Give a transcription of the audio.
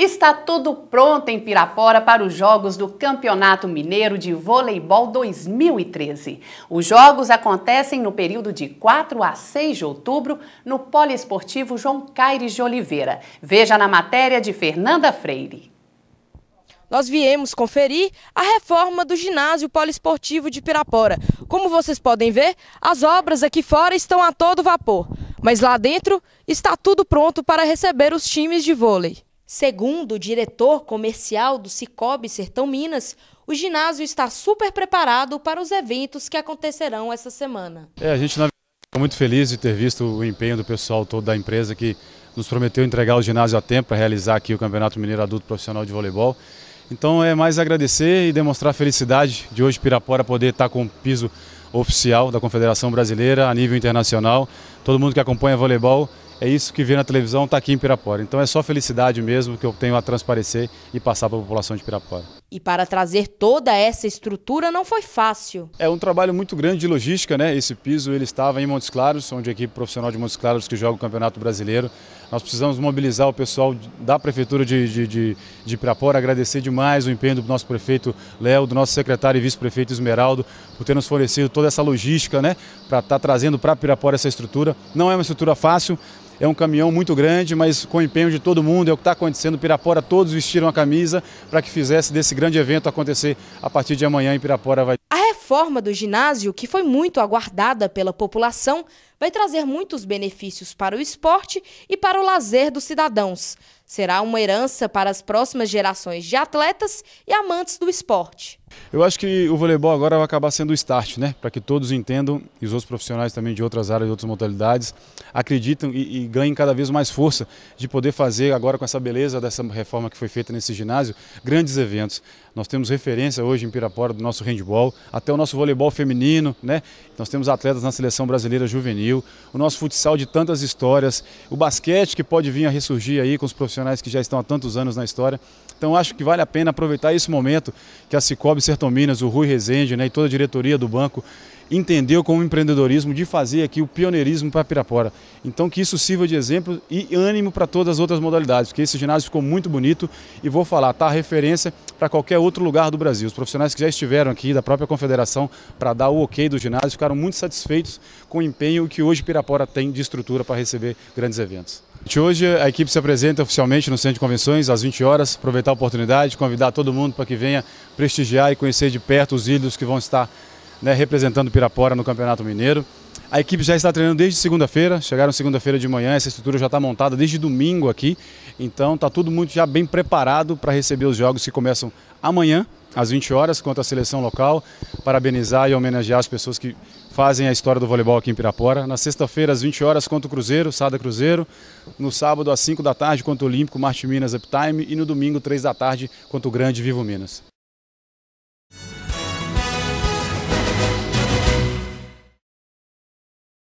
Está tudo pronto em Pirapora para os jogos do Campeonato Mineiro de Voleibol 2013. Os jogos acontecem no período de 4 a 6 de outubro no Poliesportivo João Caires de Oliveira. Veja na matéria de Fernanda Freire nós viemos conferir a reforma do ginásio poliesportivo de Pirapora. Como vocês podem ver, as obras aqui fora estão a todo vapor, mas lá dentro está tudo pronto para receber os times de vôlei. Segundo o diretor comercial do Cicobi Sertão Minas, o ginásio está super preparado para os eventos que acontecerão essa semana. É, a gente está muito feliz de ter visto o empenho do pessoal todo da empresa que nos prometeu entregar o ginásio a tempo para realizar aqui o Campeonato Mineiro Adulto Profissional de Voleibol. Então é mais agradecer e demonstrar a felicidade de hoje Pirapora poder estar tá com o piso oficial da Confederação Brasileira a nível internacional. Todo mundo que acompanha voleibol é isso que vê na televisão, está aqui em Pirapora. Então é só felicidade mesmo que eu tenho a transparecer e passar para a população de Pirapora. E para trazer toda essa estrutura não foi fácil. É um trabalho muito grande de logística, né? Esse piso ele estava em Montes Claros, onde a equipe profissional de Montes Claros que joga o Campeonato Brasileiro. Nós precisamos mobilizar o pessoal da Prefeitura de, de, de, de Pirapora, agradecer demais o empenho do nosso prefeito Léo, do nosso secretário e vice-prefeito Esmeraldo, por ter nos fornecido toda essa logística, né? Para estar tá trazendo para Pirapora essa estrutura. Não é uma estrutura fácil, é um caminhão muito grande, mas com o empenho de todo mundo, é o que está acontecendo. Pirapora, todos vestiram a camisa para que fizesse desse grande evento acontecer a partir de amanhã em Pirapora. Vai... A reforma do ginásio, que foi muito aguardada pela população, vai trazer muitos benefícios para o esporte e para o lazer dos cidadãos. Será uma herança para as próximas gerações de atletas e amantes do esporte. Eu acho que o voleibol agora vai acabar sendo o start, né? Para que todos entendam e os outros profissionais também de outras áreas, de outras modalidades, acreditam e, e ganhem cada vez mais força de poder fazer agora com essa beleza dessa reforma que foi feita nesse ginásio, grandes eventos. Nós temos referência hoje em Pirapora do nosso handball, até o nosso voleibol feminino, né? Nós temos atletas na seleção brasileira juvenil o nosso futsal de tantas histórias, o basquete que pode vir a ressurgir aí com os profissionais que já estão há tantos anos na história. Então acho que vale a pena aproveitar esse momento que a Cicobi Sertão Minas, o Rui Rezende né, e toda a diretoria do banco entendeu como empreendedorismo de fazer aqui o pioneirismo para Pirapora. Então que isso sirva de exemplo e ânimo para todas as outras modalidades, porque esse ginásio ficou muito bonito e vou falar, tá referência para qualquer outro lugar do Brasil. Os profissionais que já estiveram aqui da própria confederação para dar o ok do ginásio ficaram muito satisfeitos com o empenho que hoje Pirapora tem de estrutura para receber grandes eventos. Hoje a equipe se apresenta oficialmente no Centro de Convenções às 20 horas. Aproveitar a oportunidade, convidar todo mundo para que venha prestigiar e conhecer de perto os ídolos que vão estar né, representando Pirapora no Campeonato Mineiro. A equipe já está treinando desde segunda-feira, chegaram segunda-feira de manhã, essa estrutura já está montada desde domingo aqui, então está tudo muito já bem preparado para receber os jogos que começam amanhã, às 20 horas, contra a seleção local. Parabenizar e homenagear as pessoas que fazem a história do voleibol aqui em Pirapora. Na sexta-feira, às 20 horas, contra o Cruzeiro, Sada Cruzeiro. No sábado, às 5 da tarde, contra o Olímpico, Marte Minas Uptime. E no domingo, 3 da tarde, contra o Grande Vivo Minas.